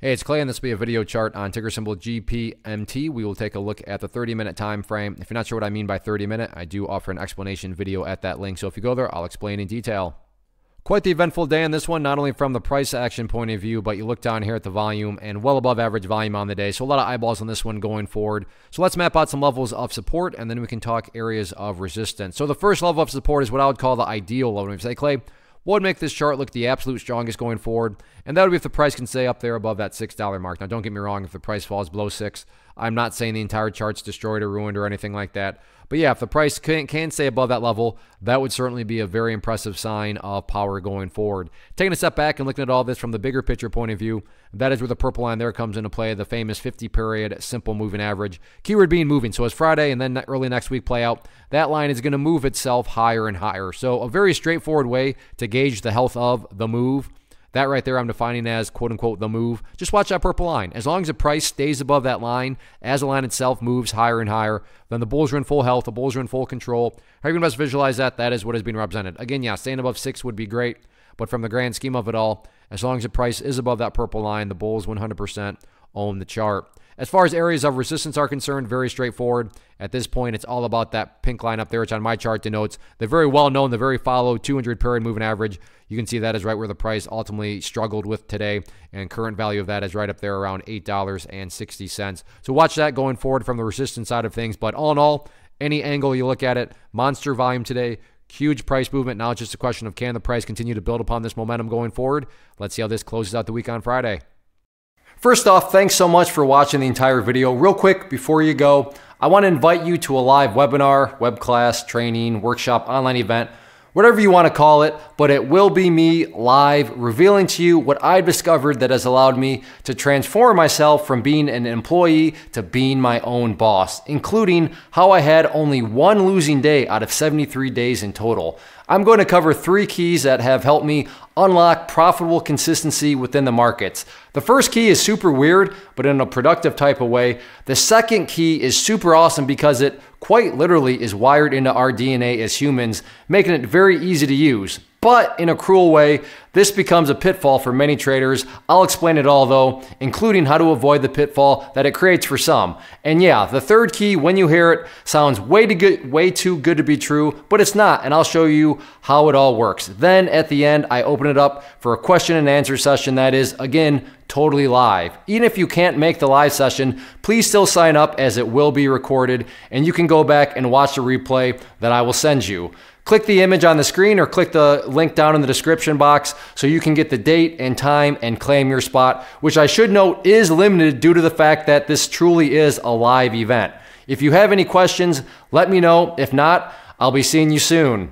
Hey, it's Clay, and this will be a video chart on ticker symbol GPMT. We will take a look at the 30-minute time frame. If you're not sure what I mean by 30-minute, I do offer an explanation video at that link, so if you go there, I'll explain in detail. Quite the eventful day in this one, not only from the price action point of view, but you look down here at the volume and well above average volume on the day. So a lot of eyeballs on this one going forward. So let's map out some levels of support and then we can talk areas of resistance. So the first level of support is what I would call the ideal level. If you say, Clay, what would make this chart look the absolute strongest going forward? And that would be if the price can stay up there above that $6 mark. Now, don't get me wrong, if the price falls below 6 I'm not saying the entire chart's destroyed or ruined or anything like that, but yeah, if the price can, can stay above that level, that would certainly be a very impressive sign of power going forward. Taking a step back and looking at all this from the bigger picture point of view, that is where the purple line there comes into play, the famous 50 period simple moving average. Keyword being moving. So as Friday and then early next week play out, that line is going to move itself higher and higher. So a very straightforward way to gauge the health of the move. That right there, I'm defining as quote unquote the move. Just watch that purple line. As long as the price stays above that line, as the line itself moves higher and higher, then the Bulls are in full health, the Bulls are in full control. How you can best visualize that? That is what is being represented. Again, yeah, staying above six would be great, but from the grand scheme of it all, as long as the price is above that purple line, the Bulls 100% own the chart. As far as areas of resistance are concerned, very straightforward. At this point, it's all about that pink line up there, which on my chart denotes the very well known, the very followed 200 period moving average. You can see that is right where the price ultimately struggled with today, and current value of that is right up there around $8.60. So watch that going forward from the resistance side of things. But all in all, any angle you look at it, monster volume today, huge price movement. Now it's just a question of can the price continue to build upon this momentum going forward? Let's see how this closes out the week on Friday. First off, thanks so much for watching the entire video. Real quick, before you go, I wanna invite you to a live webinar, web class, training, workshop, online event, whatever you wanna call it, but it will be me live revealing to you what I've discovered that has allowed me to transform myself from being an employee to being my own boss, including how I had only one losing day out of 73 days in total. I'm going to cover three keys that have helped me unlock profitable consistency within the markets. The first key is super weird, but in a productive type of way. The second key is super awesome because it quite literally is wired into our DNA as humans, making it very easy to use. But in a cruel way, this becomes a pitfall for many traders. I'll explain it all though, including how to avoid the pitfall that it creates for some. And yeah, the third key, when you hear it, sounds way too good, way too good to be true, but it's not, and I'll show you how it all works. Then at the end, I open it up for a question and answer session that is, again, totally live. Even if you can't make the live session, please still sign up as it will be recorded and you can go back and watch the replay that I will send you. Click the image on the screen or click the link down in the description box so you can get the date and time and claim your spot, which I should note is limited due to the fact that this truly is a live event. If you have any questions, let me know. If not, I'll be seeing you soon.